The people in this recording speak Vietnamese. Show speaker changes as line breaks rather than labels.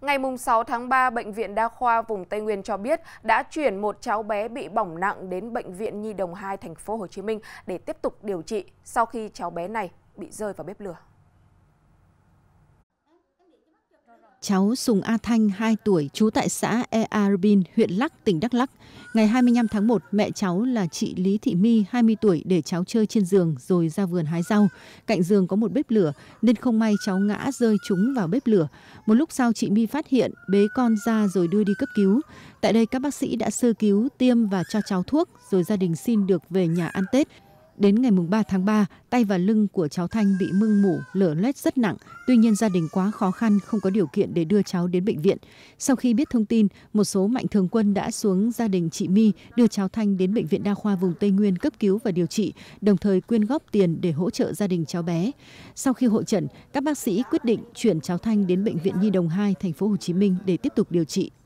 Ngày 6 tháng 3, Bệnh viện Đa khoa vùng Tây Nguyên cho biết đã chuyển một cháu bé bị bỏng nặng đến Bệnh viện Nhi Đồng 2 thành phố Hồ Chí Minh để tiếp tục điều trị sau khi cháu bé này bị rơi vào bếp lửa.
cháu Sùng A Thanh 2 tuổi trú tại xã Ea Bin, huyện Lắc, tỉnh Đắk Lắc. Ngày 25 tháng 1, mẹ cháu là chị Lý Thị My 20 tuổi để cháu chơi trên giường rồi ra vườn hái rau. Cạnh giường có một bếp lửa nên không may cháu ngã rơi trúng vào bếp lửa. Một lúc sau chị My phát hiện, bế con ra rồi đưa đi cấp cứu. Tại đây các bác sĩ đã sơ cứu, tiêm và cho cháu thuốc rồi gia đình xin được về nhà ăn Tết. Đến ngày 3 tháng 3, tay và lưng của cháu Thanh bị mưng mủ, lở loét rất nặng. Tuy nhiên gia đình quá khó khăn, không có điều kiện để đưa cháu đến bệnh viện. Sau khi biết thông tin, một số mạnh thường quân đã xuống gia đình chị My đưa cháu Thanh đến Bệnh viện Đa khoa vùng Tây Nguyên cấp cứu và điều trị, đồng thời quyên góp tiền để hỗ trợ gia đình cháu bé. Sau khi hội trận, các bác sĩ quyết định chuyển cháu Thanh đến Bệnh viện Nhi Đồng 2, thành phố Hồ Chí Minh để tiếp tục điều trị.